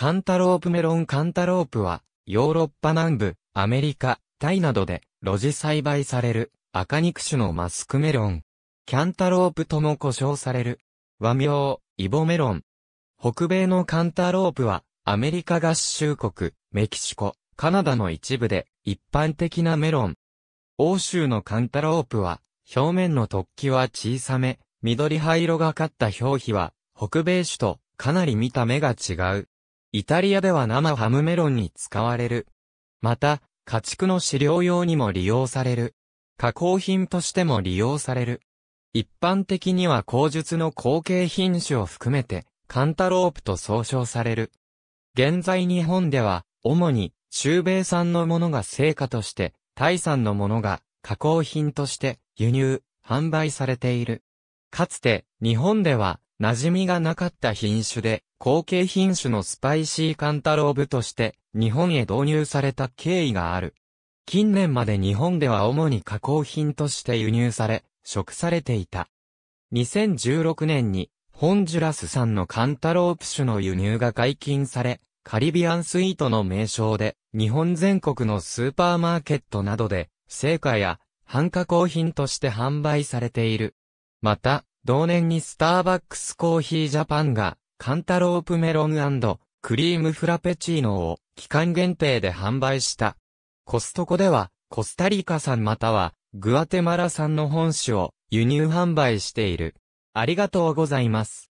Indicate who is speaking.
Speaker 1: カンタロープメロンカンタロープは、ヨーロッパ南部、アメリカ、タイなどで、露地栽培される、赤肉種のマスクメロン。キャンタロープとも呼称される。和名、イボメロン。北米のカンタロープは、アメリカ合衆国、メキシコ、カナダの一部で、一般的なメロン。欧州のカンタロープは、表面の突起は小さめ、緑灰色がかった表皮は、北米種とかなり見た目が違う。イタリアでは生ハムメロンに使われる。また、家畜の飼料用にも利用される。加工品としても利用される。一般的には口述の後継品種を含めて、カンタロープと総称される。現在日本では、主に、中米産のものが成果として、タイ産のものが加工品として輸入、販売されている。かつて、日本では、馴染みがなかった品種で、後継品種のスパイシーカンタローブとして、日本へ導入された経緯がある。近年まで日本では主に加工品として輸入され、食されていた。2016年に、ホンジュラス産のカンタロープ種の輸入が解禁され、カリビアンスイートの名称で、日本全国のスーパーマーケットなどで、成果や、半加工品として販売されている。また、同年にスターバックスコーヒージャパンが、カンタロープメロンクリームフラペチーノを期間限定で販売した。コストコでは、コスタリカ産または、グアテマラ産の本種を輸入販売している。ありがとうございます。